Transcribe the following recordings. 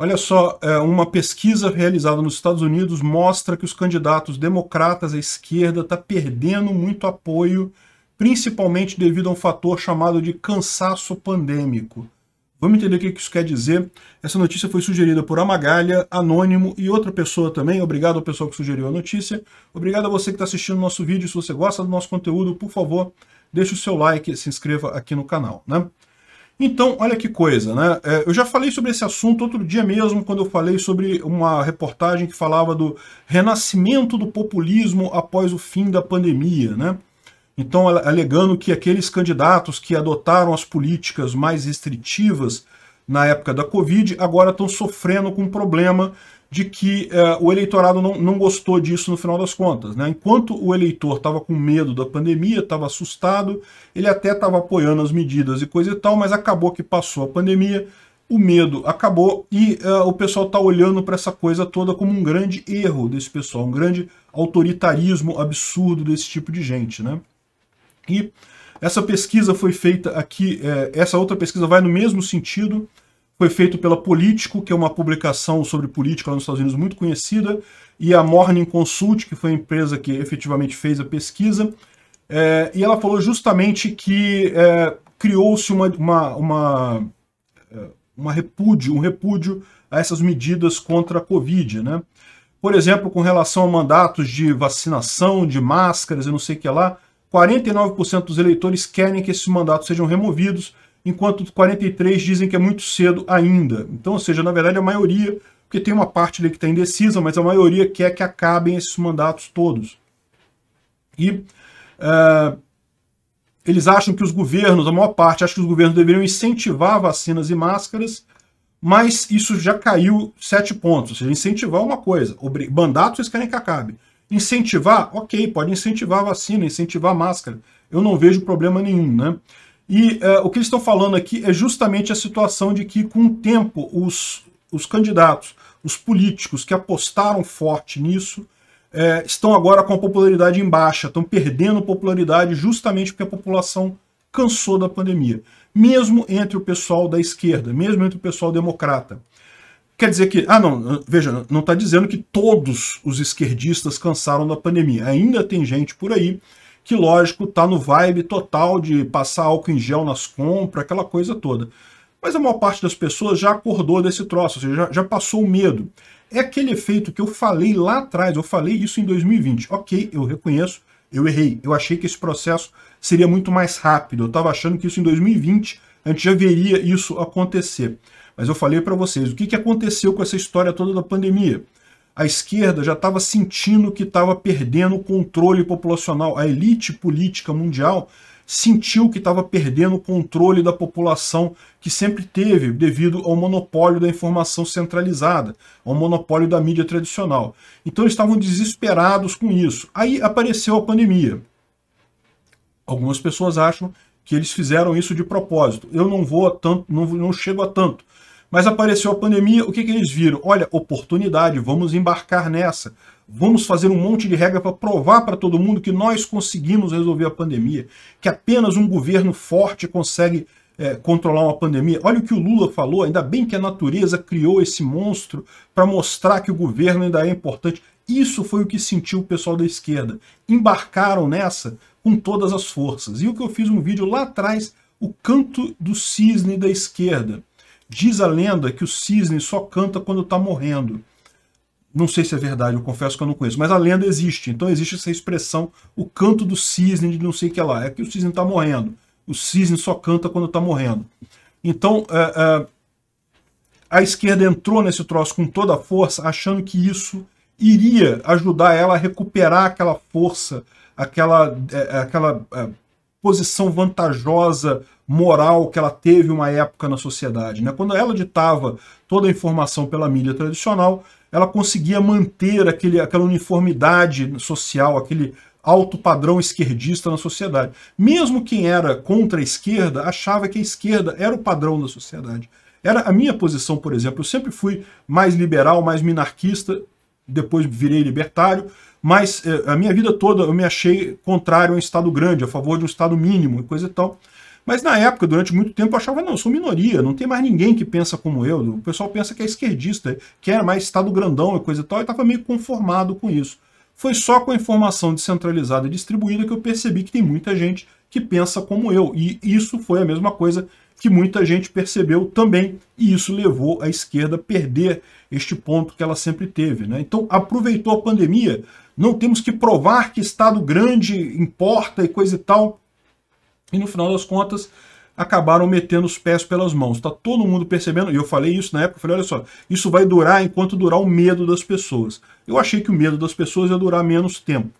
Olha só, é, uma pesquisa realizada nos Estados Unidos mostra que os candidatos democratas à esquerda estão tá perdendo muito apoio, principalmente devido a um fator chamado de cansaço pandêmico. Vamos entender o que isso quer dizer. Essa notícia foi sugerida por Amagalha, Anônimo e outra pessoa também. Obrigado ao pessoal que sugeriu a notícia. Obrigado a você que está assistindo o nosso vídeo. Se você gosta do nosso conteúdo, por favor, deixe o seu like e se inscreva aqui no canal. Né? Então, olha que coisa, né? É, eu já falei sobre esse assunto outro dia mesmo, quando eu falei sobre uma reportagem que falava do renascimento do populismo após o fim da pandemia, né? Então, alegando que aqueles candidatos que adotaram as políticas mais restritivas na época da Covid, agora estão sofrendo com um problema de que uh, o eleitorado não, não gostou disso no final das contas. Né? Enquanto o eleitor estava com medo da pandemia, estava assustado, ele até estava apoiando as medidas e coisa e tal, mas acabou que passou a pandemia, o medo acabou e uh, o pessoal está olhando para essa coisa toda como um grande erro desse pessoal, um grande autoritarismo absurdo desse tipo de gente. Né? E essa pesquisa foi feita aqui, é, essa outra pesquisa vai no mesmo sentido, foi feito pela Político, que é uma publicação sobre política lá nos Estados Unidos muito conhecida, e a Morning Consult, que foi a empresa que efetivamente fez a pesquisa, é, e ela falou justamente que é, criou-se uma, uma, uma, é, uma repúdio, um repúdio a essas medidas contra a Covid, né? Por exemplo, com relação a mandatos de vacinação, de máscaras eu não sei o que lá, 49% dos eleitores querem que esses mandatos sejam removidos, enquanto 43% dizem que é muito cedo ainda. Então, ou seja, na verdade, a maioria, porque tem uma parte ali que está indecisa, mas a maioria quer que acabem esses mandatos todos. E uh, eles acham que os governos, a maior parte, acha que os governos deveriam incentivar vacinas e máscaras, mas isso já caiu sete pontos. Ou seja, incentivar é uma coisa, mandatos eles querem que acabe. Incentivar, ok, pode incentivar a vacina, incentivar a máscara. Eu não vejo problema nenhum, né? E uh, o que eles estão falando aqui é justamente a situação de que, com o tempo, os, os candidatos, os políticos que apostaram forte nisso, eh, estão agora com a popularidade em baixa, estão perdendo popularidade justamente porque a população cansou da pandemia. Mesmo entre o pessoal da esquerda, mesmo entre o pessoal democrata. Quer dizer que, ah não, veja, não está dizendo que todos os esquerdistas cansaram da pandemia. Ainda tem gente por aí que, lógico, está no vibe total de passar álcool em gel nas compras, aquela coisa toda. Mas a maior parte das pessoas já acordou desse troço, ou seja, já, já passou o medo. É aquele efeito que eu falei lá atrás, eu falei isso em 2020. Ok, eu reconheço, eu errei. Eu achei que esse processo seria muito mais rápido. Eu estava achando que isso em 2020 a gente já veria isso acontecer. Mas eu falei para vocês, o que, que aconteceu com essa história toda da pandemia? A esquerda já estava sentindo que estava perdendo o controle populacional. A elite política mundial sentiu que estava perdendo o controle da população que sempre teve devido ao monopólio da informação centralizada, ao monopólio da mídia tradicional. Então eles estavam desesperados com isso. Aí apareceu a pandemia. Algumas pessoas acham que eles fizeram isso de propósito. Eu não vou a tanto, não, não chego a tanto. Mas apareceu a pandemia, o que, que eles viram? Olha, oportunidade, vamos embarcar nessa. Vamos fazer um monte de regra para provar para todo mundo que nós conseguimos resolver a pandemia, que apenas um governo forte consegue é, controlar uma pandemia. Olha o que o Lula falou, ainda bem que a natureza criou esse monstro para mostrar que o governo ainda é importante. Isso foi o que sentiu o pessoal da esquerda. Embarcaram nessa com todas as forças. E o que eu fiz um vídeo lá atrás, o canto do cisne da esquerda. Diz a lenda que o cisne só canta quando está morrendo. Não sei se é verdade, eu confesso que eu não conheço, mas a lenda existe. Então existe essa expressão, o canto do cisne de não sei o que lá. É que o cisne está morrendo. O cisne só canta quando está morrendo. Então, é, é, a esquerda entrou nesse troço com toda a força, achando que isso iria ajudar ela a recuperar aquela força, aquela, é, é aquela é, posição vantajosa moral que ela teve uma época na sociedade. Né? Quando ela ditava toda a informação pela mídia tradicional, ela conseguia manter aquele, aquela uniformidade social, aquele alto padrão esquerdista na sociedade. Mesmo quem era contra a esquerda achava que a esquerda era o padrão da sociedade. Era a minha posição, por exemplo. Eu sempre fui mais liberal, mais minarquista, depois virei libertário, mas eh, a minha vida toda eu me achei contrário a um Estado grande, a favor de um Estado mínimo e coisa e tal. Mas na época, durante muito tempo, eu achava, não, eu sou minoria, não tem mais ninguém que pensa como eu. O pessoal pensa que é esquerdista, quer mais Estado grandão e coisa e tal, e estava meio conformado com isso. Foi só com a informação descentralizada e distribuída que eu percebi que tem muita gente que pensa como eu. E isso foi a mesma coisa que muita gente percebeu também, e isso levou a esquerda a perder este ponto que ela sempre teve. Né? Então, aproveitou a pandemia, não temos que provar que Estado grande importa e coisa e tal, e no final das contas, acabaram metendo os pés pelas mãos. Está todo mundo percebendo, e eu falei isso na época, falei, olha só, isso vai durar enquanto durar o medo das pessoas. Eu achei que o medo das pessoas ia durar menos tempo.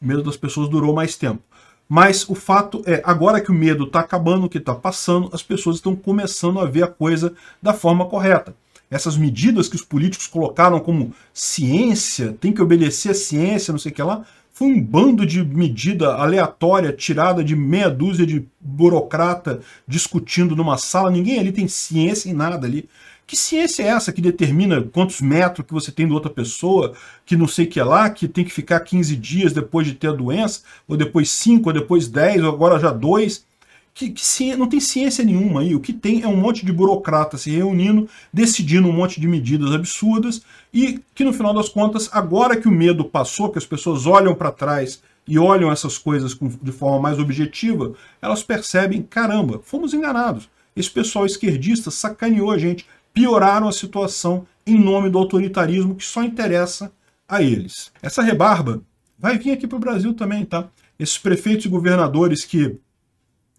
O medo das pessoas durou mais tempo. Mas o fato é, agora que o medo está acabando, que está passando, as pessoas estão começando a ver a coisa da forma correta. Essas medidas que os políticos colocaram como ciência, tem que obedecer a ciência, não sei o que lá, foi um bando de medida aleatória, tirada de meia dúzia de burocrata discutindo numa sala. Ninguém ali tem ciência em nada ali. Que ciência é essa que determina quantos metros que você tem de outra pessoa, que não sei que é lá, que tem que ficar 15 dias depois de ter a doença, ou depois 5, ou depois 10, ou agora já 2? Que, que ciência, não tem ciência nenhuma aí. O que tem é um monte de burocrata se reunindo, decidindo um monte de medidas absurdas e que no final das contas, agora que o medo passou, que as pessoas olham para trás e olham essas coisas com, de forma mais objetiva, elas percebem, caramba, fomos enganados. Esse pessoal esquerdista sacaneou a gente pioraram a situação em nome do autoritarismo que só interessa a eles. Essa rebarba vai vir aqui para o Brasil também, tá? Esses prefeitos e governadores que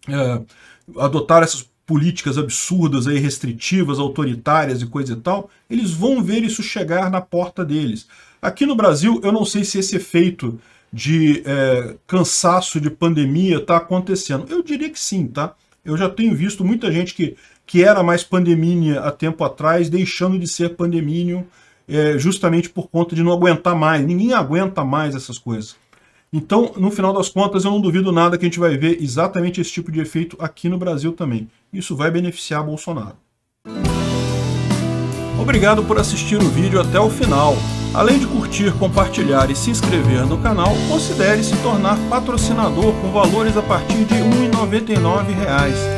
é, adotaram essas políticas absurdas, aí, restritivas, autoritárias e coisa e tal, eles vão ver isso chegar na porta deles. Aqui no Brasil, eu não sei se esse efeito de é, cansaço de pandemia está acontecendo. Eu diria que sim, tá? Eu já tenho visto muita gente que que era mais pandemia há tempo atrás, deixando de ser pandemínio é, justamente por conta de não aguentar mais. Ninguém aguenta mais essas coisas. Então, no final das contas, eu não duvido nada que a gente vai ver exatamente esse tipo de efeito aqui no Brasil também. Isso vai beneficiar Bolsonaro. Obrigado por assistir o vídeo até o final. Além de curtir, compartilhar e se inscrever no canal, considere se tornar patrocinador com valores a partir de R$ 1,99